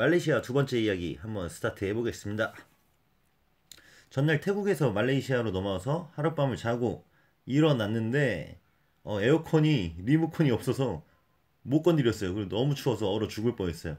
말레이시아 두 번째 이야기 한번 스타트 해보겠습니다. 전날 태국에서 말레이시아로 넘어와서 하룻밤을 자고 일어났는데 어, 에어컨이 리모컨이 없어서 못 건드렸어요. 그리고 너무 추워서 얼어 죽을 뻔했어요.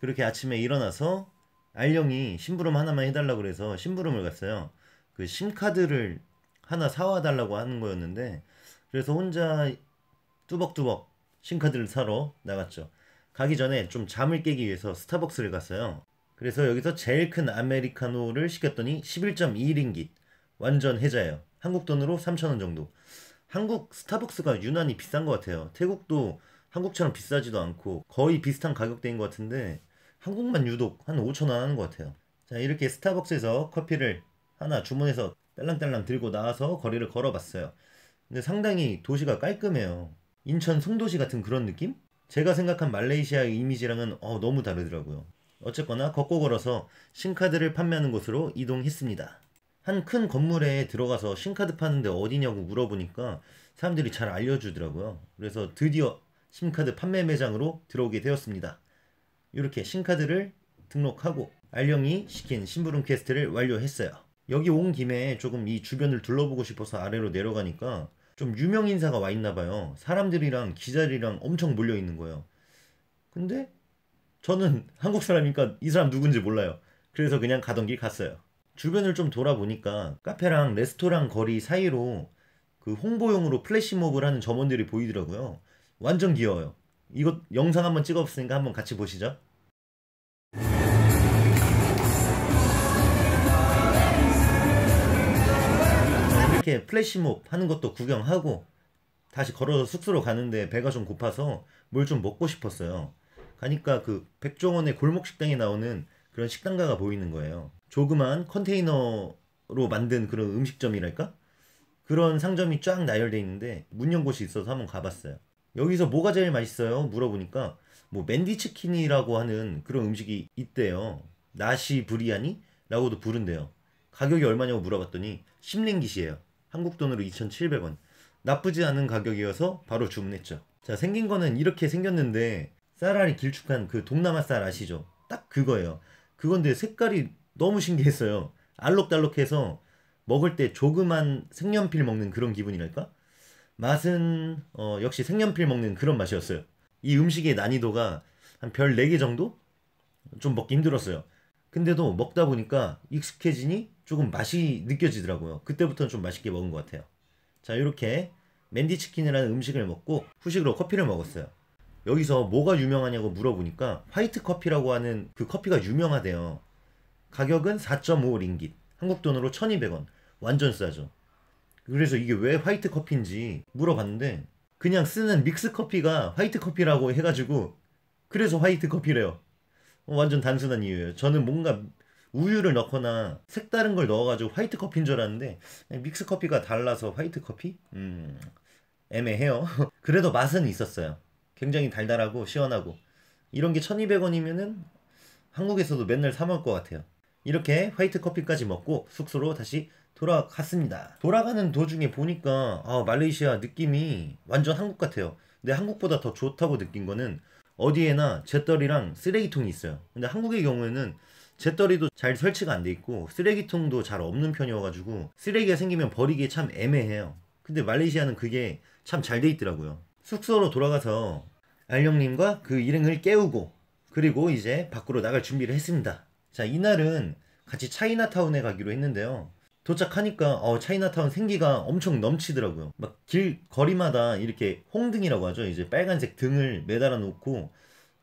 그렇게 아침에 일어나서 알령이 심부름 하나만 해달라 그래서 심부름을 갔어요. 그 심카드를 하나 사와 달라고 하는 거였는데 그래서 혼자 뚜벅뚜벅 심카드를 사러 나갔죠. 가기 전에 좀 잠을 깨기 위해서 스타벅스를 갔어요. 그래서 여기서 제일 큰 아메리카노를 시켰더니 11.2링깃. 완전 해자예요. 한국 돈으로 3천원 정도. 한국 스타벅스가 유난히 비싼 것 같아요. 태국도 한국처럼 비싸지도 않고 거의 비슷한 가격대인 것 같은데 한국만 유독 한 5천원 하는 것 같아요. 자 이렇게 스타벅스에서 커피를 하나 주문해서 딸랑딸랑 들고 나와서 거리를 걸어봤어요. 근데 상당히 도시가 깔끔해요. 인천 송도시 같은 그런 느낌? 제가 생각한 말레이시아의 이미지랑은 어, 너무 다르더라고요. 어쨌거나 걷고 걸어서 신카드를 판매하는 곳으로 이동했습니다. 한 큰 건물에 들어가서 신카드 파는데 어디냐고 물어보니까 사람들이 잘 알려주더라고요. 그래서 드디어 신카드 판매 매장으로 들어오게 되었습니다. 이렇게 신카드를 등록하고 알령이 시킨 심부름 퀘스트를 완료했어요. 여기 온 김에 조금 이 주변을 둘러보고 싶어서 아래로 내려가니까 좀 유명 인사가 와 있나 봐요. 사람들이랑 기자들이랑 엄청 몰려 있는 거예요. 근데 저는 한국 사람이니까 이 사람 누군지 몰라요. 그래서 그냥 가던 길 갔어요. 주변을 좀 돌아보니까 카페랑 레스토랑 거리 사이로 그 홍보용으로 플래시몹을 하는 점원들이 보이더라고요. 완전 귀여워요. 이거 영상 한번 찍어봤으니까 한번 같이 보시죠. 이렇게 플래시몹 하는 것도 구경하고 다시 걸어서 숙소로 가는데 배가 좀 고파서 뭘 좀 먹고 싶었어요. 가니까 그 백종원의 골목 식당에 나오는 그런 식당가가 보이는 거예요. 조그만 컨테이너로 만든 그런 음식점이랄까? 그런 상점이 쫙 나열돼 있는데 문 연 곳이 있어서 한번 가봤어요. 여기서 뭐가 제일 맛있어요? 물어보니까 뭐 맨디 치킨이라고 하는 그런 음식이 있대요. 나시 브리아니라고도 부른대요. 가격이 얼마냐고 물어봤더니 1 0랭깃이에요 한국 돈으로 2,700원. 나쁘지 않은 가격이어서 바로 주문했죠. 자, 생긴 거는 이렇게 생겼는데 쌀알이 길쭉한 그 동남아 쌀 아시죠? 딱 그거예요. 그건데 색깔이 너무 신기했어요. 알록달록해서 먹을 때 조그만 색연필 먹는 그런 기분이랄까? 맛은 어, 역시 색연필 먹는 그런 맛이었어요. 이 음식의 난이도가 한 별 4개 정도? 좀 먹기 힘들었어요. 근데도 먹다 보니까 익숙해지니 조금 맛이 느껴지더라고요. 그때부터는 좀 맛있게 먹은 것 같아요. 자, 이렇게 맨디 치킨이라는 음식을 먹고 후식으로 커피를 먹었어요. 여기서 뭐가 유명하냐고 물어보니까 화이트 커피라고 하는 그 커피가 유명하대요. 가격은 4.5 링깃, 한국 돈으로 1,200원. 완전 싸죠. 그래서 이게 왜 화이트 커피인지 물어봤는데 그냥 쓰는 믹스 커피가 화이트 커피라고 해가지고 그래서 화이트 커피래요. 어, 완전 단순한 이유예요. 저는 뭔가 우유를 넣거나 색다른 걸 넣어가지고 화이트 커피인 줄 알았는데 믹스 커피가 달라서 화이트 커피? 음 애매해요. 그래도 맛은 있었어요. 굉장히 달달하고 시원하고 이런 게 1200원이면은 한국에서도 맨날 사 먹을 것 같아요. 이렇게 화이트 커피까지 먹고 숙소로 다시 돌아갔습니다. 돌아가는 도중에 보니까 아, 말레이시아 느낌이 완전 한국 같아요. 근데 한국보다 더 좋다고 느낀 거는 어디에나 재떨이랑 쓰레기통이 있어요. 근데 한국의 경우에는 재떨이도 잘 설치가 안 돼 있고 쓰레기통도 잘 없는 편이어가지고 쓰레기가 생기면 버리기 참 애매해요. 근데 말레이시아는 그게 참 잘 돼 있더라고요. 숙소로 돌아가서 알령님과 그 일행을 깨우고 그리고 이제 밖으로 나갈 준비를 했습니다. 자 이날은 같이 차이나타운에 가기로 했는데요. 도착하니까 어, 차이나타운 생기가 엄청 넘치더라고요. 막길 거리마다 이렇게 홍등이라고 하죠. 이제 빨간색 등을 매달아 놓고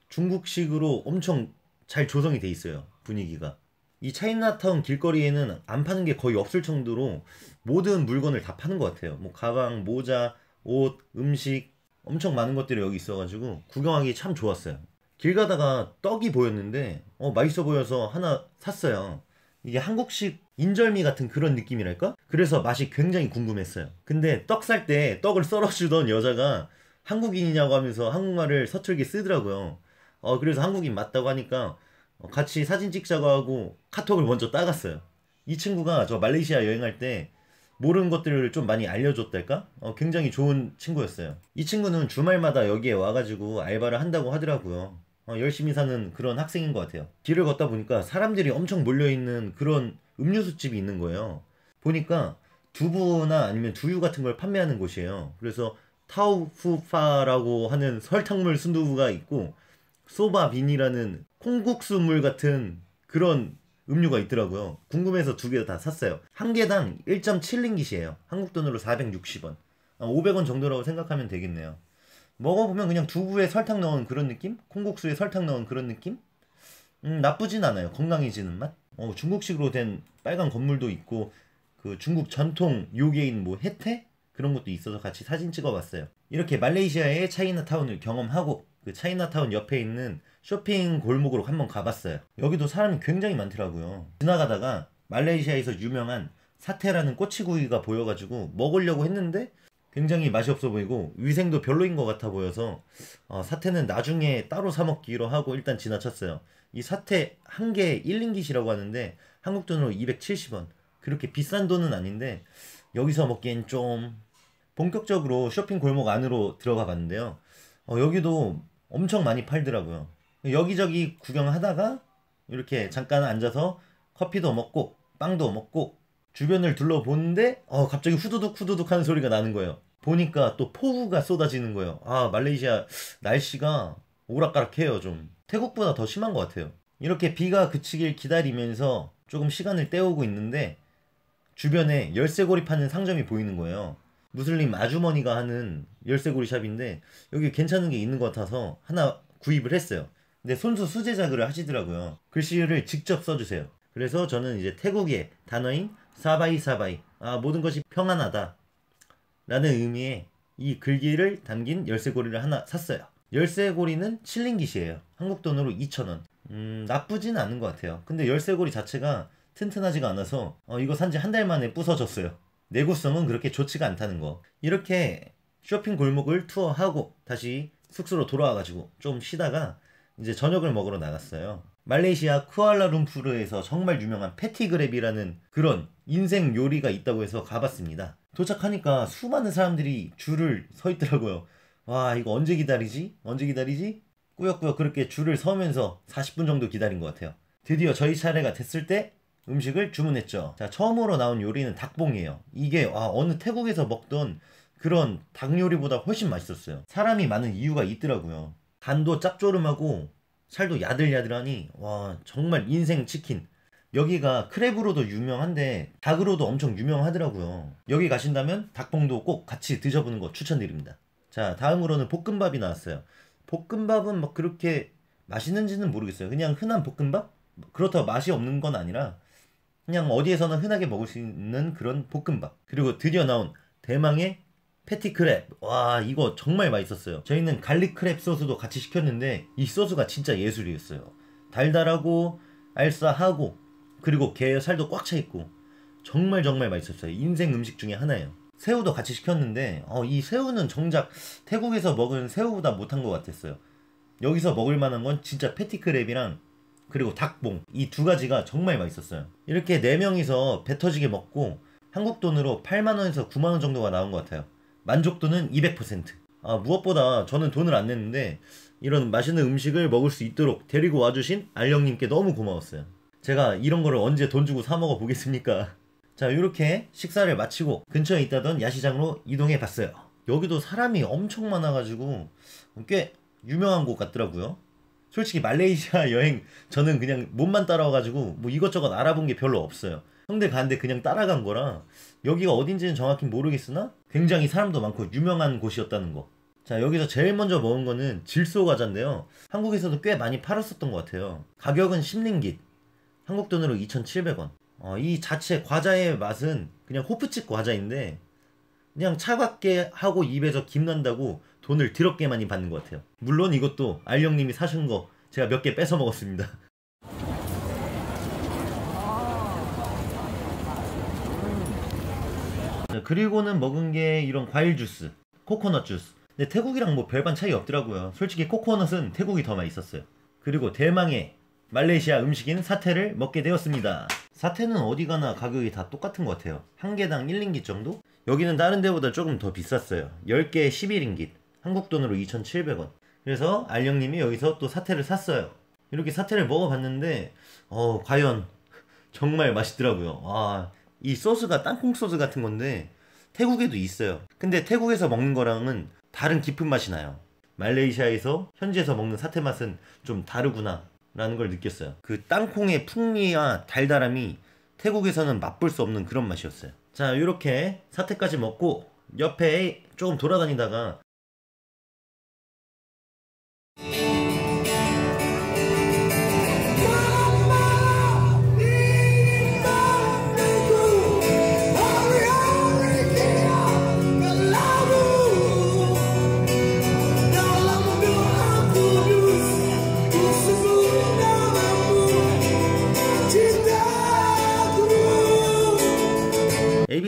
중국식으로 엄청 잘 조성이 돼 있어요. 분위기가. 이 차이나타운 길거리에는 안 파는 게 거의 없을 정도로 모든 물건을 다 파는 것 같아요. 뭐 가방, 모자, 옷, 음식 엄청 많은 것들이 여기 있어가지고 구경하기 참 좋았어요. 길 가다가 떡이 보였는데 어 맛있어 보여서 하나 샀어요. 이게 한국식 인절미 같은 그런 느낌이랄까? 그래서 맛이 굉장히 궁금했어요. 근데 떡 살 때 떡을 썰어주던 여자가 한국인이냐고 하면서 한국말을 서툴게 쓰더라고요. 어, 그래서 한국인 맞다고 하니까 어, 같이 사진 찍자고 하고 카톡을 먼저 따갔어요. 이 친구가 저 말레이시아 여행할 때 모르는 것들을 좀 많이 알려줬달까? 어, 굉장히 좋은 친구였어요. 이 친구는 주말마다 여기에 와가지고 알바를 한다고 하더라고요. 어, 열심히 사는 그런 학생인 것 같아요. 길을 걷다 보니까 사람들이 엄청 몰려있는 그런 음료수집이 있는 거예요. 보니까 두부나 아니면 두유 같은 걸 판매하는 곳이에요. 그래서 타우후파라고 하는 설탕물 순두부가 있고 소바빈이라는 콩국수물 같은 그런 음료가 있더라고요. 궁금해서 두 개 다 샀어요. 한 개당 1.7링깃이에요. 한국 돈으로 460원. 500원 아, 정도라고 생각하면 되겠네요. 먹어보면 그냥 두부에 설탕 넣은 그런 느낌? 콩국수에 설탕 넣은 그런 느낌? 음, 나쁘진 않아요. 건강해지는 맛? 어, 중국식으로 된 빨간 건물도 있고, 그 중국 전통 요괴인 뭐 혜태? 그런 것도 있어서 같이 사진 찍어봤어요. 이렇게 말레이시아의 차이나타운을 경험하고, 그 차이나타운 옆에 있는 쇼핑 골목으로 한번 가봤어요. 여기도 사람이 굉장히 많더라고요. 지나가다가 말레이시아에서 유명한 사태라는 꼬치구이가 보여가지고 먹으려고 했는데 굉장히 맛이 없어 보이고 위생도 별로인 것 같아 보여서 어, 사태는 나중에 따로 사 먹기로 하고 일단 지나쳤어요. 이 사태 한 개에 1인기시라고 하는데 한국 돈으로 270원 그렇게 비싼 돈은 아닌데 여기서 먹기엔 좀 본격적으로 쇼핑 골목 안으로 들어가 봤는데요. 어, 여기도 엄청 많이 팔더라고요. 여기저기 구경하다가 이렇게 잠깐 앉아서 커피도 먹고 빵도 먹고 주변을 둘러보는데 어 갑자기 후두둑 후두둑 하는 소리가 나는 거예요. 보니까 또 폭우가 쏟아지는 거예요. 아 말레이시아 날씨가 오락가락해요 좀 태국보다 더 심한 것 같아요. 이렇게 비가 그치길 기다리면서 조금 시간을 때우고 있는데 주변에 열쇠고리 파는 상점이 보이는 거예요. 무슬림 아주머니가 하는 열쇠고리 샵인데 여기 괜찮은 게 있는 것 같아서 하나 구입을 했어요. 근데 손수 수제 자그를 하시더라고요. 글씨를 직접 써주세요. 그래서 저는 이제 태국의 단어인 사바이 사바이 아 모든 것이 평안하다 라는 의미의 이 글귀를 담긴 열쇠고리를 하나 샀어요 열쇠고리는 칠링깃이에요 한국 돈으로 2,000원 음 나쁘진 않은 것 같아요 근데 열쇠고리 자체가 튼튼하지가 않아서 어, 이거 산지 한 달 만에 부서졌어요 내구성은 그렇게 좋지가 않다는 거 이렇게 쇼핑 골목을 투어하고 다시 숙소로 돌아와가지고 좀 쉬다가 이제 저녁을 먹으러 나갔어요 말레이시아 쿠알라룸푸르에서 정말 유명한 패티그랩이라는 그런 인생 요리가 있다고 해서 가봤습니다. 도착하니까 수많은 사람들이 줄을 서 있더라고요. 와, 이거 언제 기다리지? 언제 기다리지? 꾸역꾸역 그렇게 줄을 서면서 40분 정도 기다린 것 같아요. 드디어 저희 차례가 됐을 때 음식을 주문했죠. 자, 처음으로 나온 요리는 닭봉이에요. 이게 와, 어느 태국에서 먹던 그런 닭 요리보다 훨씬 맛있었어요. 사람이 많은 이유가 있더라고요. 간도 짭조름하고 살도 야들야들하니 와 정말 인생 치킨 여기가 크랩으로도 유명한데 닭으로도 엄청 유명하더라고요 여기 가신다면 닭봉도 꼭 같이 드셔보는 거 추천드립니다 자 다음으로는 볶음밥이 나왔어요 볶음밥은 막 뭐 그렇게 맛있는지는 모르겠어요 그냥 흔한 볶음밥? 그렇다고 맛이 없는 건 아니라 그냥 어디에서나 흔하게 먹을 수 있는 그런 볶음밥 그리고 드디어 나온 대망의 패티 크랩 와 이거 정말 맛있었어요 저희는 갈릭 크랩 소스도 같이 시켰는데 이 소스가 진짜 예술이었어요 달달하고 알싸하고 그리고 게 살도 꽉 차 있고 정말 정말 맛있었어요 인생 음식 중에 하나예요 새우도 같이 시켰는데 어, 이 새우는 정작 태국에서 먹은 새우보다 못한 것 같았어요 여기서 먹을 만한 건 진짜 패티 크랩이랑 그리고 닭봉 이 두 가지가 정말 맛있었어요 이렇게 4명이서 배 터지게 먹고 한국 돈으로 8만원에서 9만원 정도가 나온 것 같아요 만족도는 200%. 아, 무엇보다 저는 돈을 안 냈는데 이런 맛있는 음식을 먹을 수 있도록 데리고 와주신 알령님께 너무 고마웠어요. 제가 이런 거를 언제 돈 주고 사 먹어 보겠습니까? 자, 이렇게 식사를 마치고 근처에 있다던 야시장으로 이동해 봤어요. 여기도 사람이 엄청 많아가지고 꽤 유명한 곳 같더라고요. 솔직히 말레이시아 여행 저는 그냥 몸만 따라와가지고 뭐 이것저것 알아본 게 별로 없어요. 성대 가는데 그냥 따라간 거라 여기가 어딘지는 정확히 모르겠으나 굉장히 사람도 많고 유명한 곳이었다는 거. 자 여기서 제일 먼저 먹은 거는 질소 과자인데요. 한국에서도 꽤 많이 팔았었던 것 같아요. 가격은 10링깃, 한국 돈으로 2,700원. 어, 이 자체 과자의 맛은 그냥 호프집 과자인데 그냥 차갑게 하고 입에서 김난다고 돈을 드럽게 많이 받는 것 같아요. 물론 이것도 알령님이 사신 거 제가 몇 개 뺏어 먹었습니다. 그리고는 먹은 게 이런 과일 주스, 코코넛 주스. 근데 태국이랑 뭐 별반 차이 없더라고요. 솔직히 코코넛은 태국이 더 맛있었어요. 그리고 대망의 말레이시아 음식인 사태를 먹게 되었습니다. 사태는 어디 가나 가격이 다 똑같은 것 같아요. 한 개당 1링깃 정도? 여기는 다른 데보다 조금 더 비쌌어요. 10개에 11링깃. 한국 돈으로 2,700원. 그래서 알령님이 여기서 또 사태를 샀어요. 이렇게 사태를 먹어봤는데, 어, 과연 정말 맛있더라고요. 와, 이 소스가 땅콩 소스 같은 건데 태국에도 있어요. 근데 태국에서 먹는 거랑은 다른 깊은 맛이 나요. 말레이시아에서 현지에서 먹는 사태 맛은 좀 다르구나 라는 걸 느꼈어요. 그 땅콩의 풍미와 달달함이 태국에서는 맛볼 수 없는 그런 맛이었어요. 자, 이렇게 사태까지 먹고 옆에 조금 돌아다니다가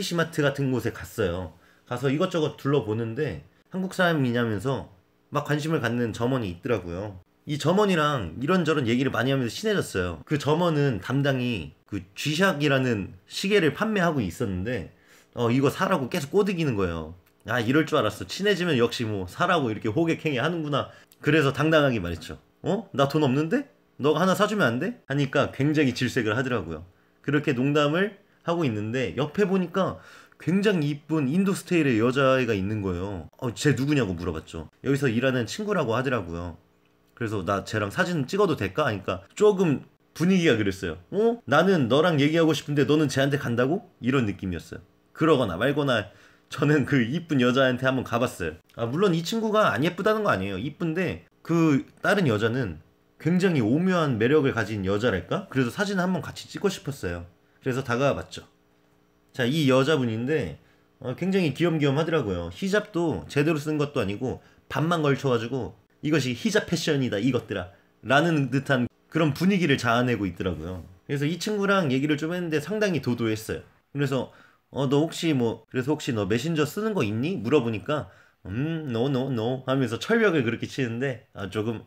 서울시마트 같은 곳에 갔어요. 가서 이것저것 둘러보는데 한국 사람이냐면서 막 관심을 갖는 점원이 있더라고요. 이 점원이랑 이런저런 얘기를 많이 하면서 친해졌어요. 그 점원은 담당이 그쥐샥이라는 시계를 판매하고 있었는데 어 이거 사라고 계속 꼬드기는 거예요. 아 이럴 줄 알았어. 친해지면 역시 뭐 사라고 이렇게 호객행위 하는구나. 그래서 당당하게 말했죠. 어? 나 돈 없는데? 너가 하나 사주면 안 돼? 하니까 굉장히 질색을 하더라고요. 그렇게 농담을 하고 있는데 옆에 보니까 굉장히 이쁜 인도 스테일의 여자애가 있는 거예요. 어, 쟤 누구냐고 물어봤죠. 여기서 일하는 친구라고 하더라고요. 그래서 나 쟤랑 사진 찍어도 될까? 하니까 조금 분위기가 그랬어요. 어? 나는 너랑 얘기하고 싶은데 너는 쟤한테 간다고? 이런 느낌이었어요. 그러거나 말거나 저는 그 이쁜 여자한테 한번 가봤어요. 아, 물론 이 친구가 안 예쁘다는 거 아니에요. 이쁜데 그 다른 여자는 굉장히 오묘한 매력을 가진 여자랄까? 그래서 사진 한번 같이 찍고 싶었어요. 그래서 다가와 봤죠. 자, 이 여자분인데 어, 굉장히 귀염귀염 하더라고요. 히잡도 제대로 쓴 것도 아니고 반만 걸쳐가지고 이것이 히잡 패션이다 이것들아 라는 듯한 그런 분위기를 자아내고 있더라고요. 그래서 이 친구랑 얘기를 좀 했는데 상당히 도도했어요. 그래서 어너 혹시 뭐 그래서 혹시 너 메신저 쓰는 거 있니? 물어보니까 음, no, no, no 하면서 철벽을 그렇게 치는데 아, 조금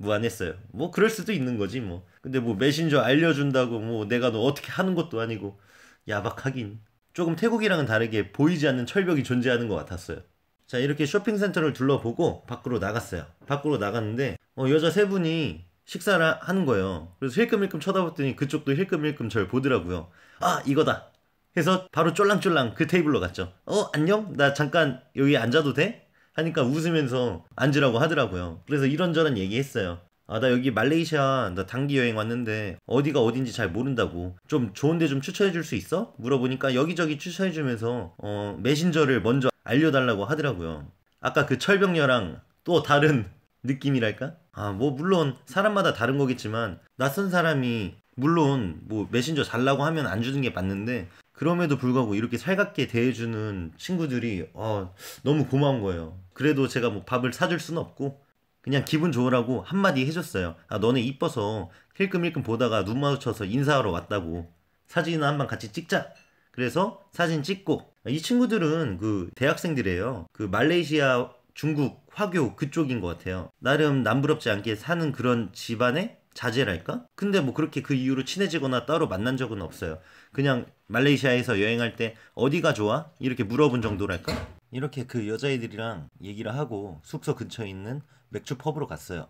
무안했어요. 뭐 그럴 수도 있는 거지 뭐. 근데 뭐 메신저 알려준다고 뭐 내가 너 어떻게 하는 것도 아니고 야박하긴. 조금 태국이랑은 다르게 보이지 않는 철벽이 존재하는 것 같았어요. 자 이렇게 쇼핑센터를 둘러보고 밖으로 나갔어요. 밖으로 나갔는데 어, 여자 세 분이 식사를 하는 거예요. 그래서 힐끔힐끔 쳐다봤더니 그쪽도 힐끔힐끔 절 보더라고요. 아 이거다. 해서 바로 쫄랑쫄랑 그 테이블로 갔죠. 어 안녕? 나 잠깐 여기 앉아도 돼? 하니까 웃으면서 앉으라고 하더라고요. 그래서 이런저런 얘기했어요. 아, 나 여기 말레이시아, 나 단기 여행 왔는데 어디가 어딘지 잘 모른다고. 좀 좋은데 좀 추천해 줄 수 있어? 물어보니까 여기저기 추천해 주면서 어, 메신저를 먼저 알려달라고 하더라고요. 아까 그 철벽녀랑 또 다른 느낌이랄까? 아, 뭐 물론 사람마다 다른 거겠지만 낯선 사람이 물론 뭐 메신저 달라고 하면 안 주는 게 맞는데 그럼에도 불구하고 이렇게 살갑게 대해주는 친구들이 어, 너무 고마운 거예요. 그래도 제가 뭐 밥을 사줄 순 없고 그냥 기분 좋으라고 한마디 해줬어요. 아 너네 이뻐서 힐끔힐끔 보다가 눈 마주쳐서 인사하러 왔다고 사진이한번 같이 찍자. 그래서 사진 찍고 이 친구들은 그 대학생들이에요. 그 말레이시아, 중국, 화교 그쪽인 것 같아요. 나름 남부럽지 않게 사는 그런 집안의 자제랄까? 근데 뭐 그렇게 그 이후로 친해지거나 따로 만난 적은 없어요. 그냥 말레이시아에서 여행할 때 어디가 좋아? 이렇게 물어본 정도랄까? 이렇게 그 여자애들이랑 얘기를 하고 숙소 근처에 있는 맥주 펍으로 갔어요.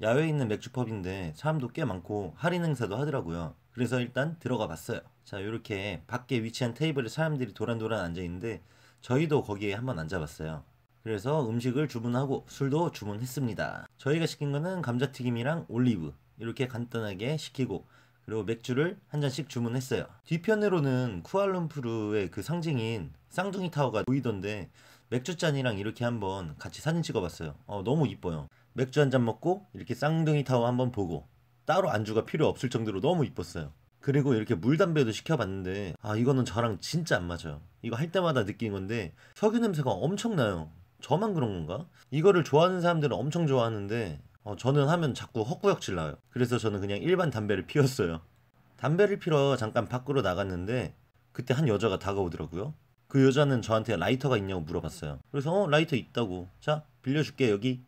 야외에 있는 맥주 펍인데 사람도 꽤 많고 할인 행사도 하더라고요. 그래서 일단 들어가 봤어요. 자, 이렇게 밖에 위치한 테이블에 사람들이 도란도란 앉아 있는데 저희도 거기에 한번 앉아봤어요. 그래서 음식을 주문하고 술도 주문했습니다. 저희가 시킨 거는 감자튀김이랑 올리브 이렇게 간단하게 시키고 그리고 맥주를 한 잔씩 주문했어요. 뒤편으로는 쿠알룸푸르의 그 상징인 쌍둥이 타워가 보이던데 맥주잔이랑 이렇게 한번 같이 사진 찍어봤어요. 어, 너무 이뻐요. 맥주 한 잔 먹고 이렇게 쌍둥이 타워 한번 보고 따로 안주가 필요 없을 정도로 너무 이뻤어요. 그리고 이렇게 물담배도 시켜봤는데 아 이거는 저랑 진짜 안 맞아요. 이거 할 때마다 느낀 건데 석유 냄새가 엄청나요. 저만 그런 건가? 이거를 좋아하는 사람들은 엄청 좋아하는데 어, 저는 하면 자꾸 헛구역질 나요. 그래서 저는 그냥 일반 담배를 피웠어요. 담배를 피러 잠깐 밖으로 나갔는데 그때 한 여자가 다가오더라고요. 그 여자는 저한테 라이터가 있냐고 물어봤어요. 그래서 어, 라이터 있다고. 자, 빌려줄게 여기.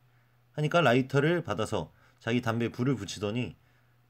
하니까 라이터를 받아서 자기 담배에 불을 붙이더니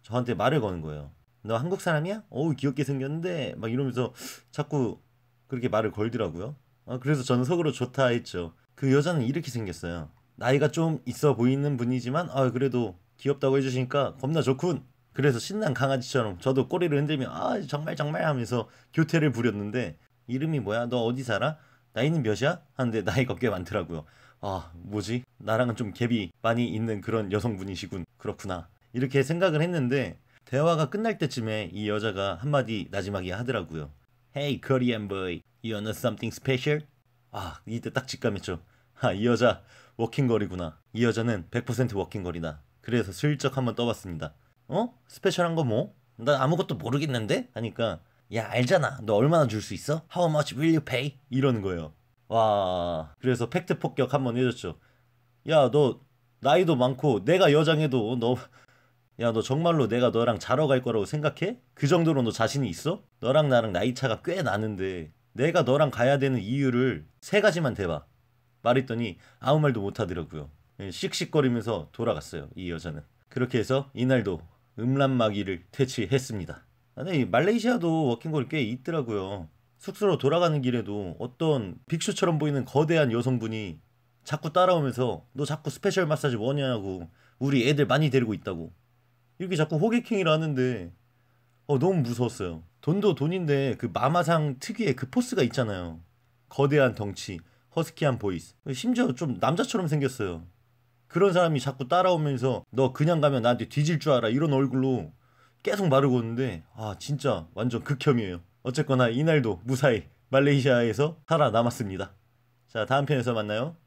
저한테 말을 거는 거예요. 너 한국 사람이야? 어우 귀엽게 생겼는데 막 이러면서 자꾸 그렇게 말을 걸더라고요. 아, 그래서 저는 속으로 좋다 했죠. 그 여자는 이렇게 생겼어요. 나이가 좀 있어 보이는 분이지만 아 그래도 귀엽다고 해주시니까 겁나 좋군. 그래서 신난 강아지처럼 저도 꼬리를 흔들며 아 정말 정말 하면서 교태를 부렸는데 이름이 뭐야? 너 어디 살아? 나이는 몇이야? 하는데 나이가 꽤 많더라고요. 아 뭐지? 나랑은 좀 갭이 많이 있는 그런 여성분이시군. 그렇구나. 이렇게 생각을 했는데 대화가 끝날 때쯤에 이 여자가 한마디 나지막이 하더라고요. Hey k o r e you know something special? 아 이때 딱 직감했죠. 아, 이 여자 워킹걸이구나. 이 여자는 100% 워킹걸이다. 그래서 슬쩍 한번 떠봤습니다. 어? 스페셜한 거 뭐? 난 아무것도 모르겠는데? 하니까 야 알잖아. 너 얼마나 줄 수 있어? How much will you pay? 이러는 거예요. 와 그래서 팩트 폭격 한번 해줬죠. 야 너 나이도 많고 내가 여장해도 너야 너 정말로 내가 너랑 자러 갈 거라고 생각해? 그 정도로 너 자신이 있어? 너랑 나랑 나이 차가 꽤 나는데 내가 너랑 가야 되는 이유를 세 가지만 대봐. 말했더니 아무 말도 못 하더라고요. 예, 씩씩거리면서 돌아갔어요. 이 여자는. 그렇게 해서 이날도 음란마귀를 퇴치했습니다. 아니 말레이시아도 워킹홀꽤 있더라고요. 숙소로 돌아가는 길에도 어떤 빅쇼처럼 보이는 거대한 여성분이 자꾸 따라오면서 너 자꾸 스페셜 마사지 뭐냐고 우리 애들 많이 데리고 있다고 이렇게 자꾸 호객행위를 하는데 어 너무 무서웠어요. 돈도 돈인데 그 마마상 특유의 그 포스가 있잖아요. 거대한 덩치, 허스키한 보이스. 심지어 좀 남자처럼 생겼어요. 그런 사람이 자꾸 따라오면서 너 그냥 가면 나한테 뒤질 줄 알아 이런 얼굴로 계속 마르고 오는데 아 진짜 완전 극혐이에요. 어쨌거나 이날도 무사히 말레이시아에서 살아남았습니다. 자 다음 편에서 만나요.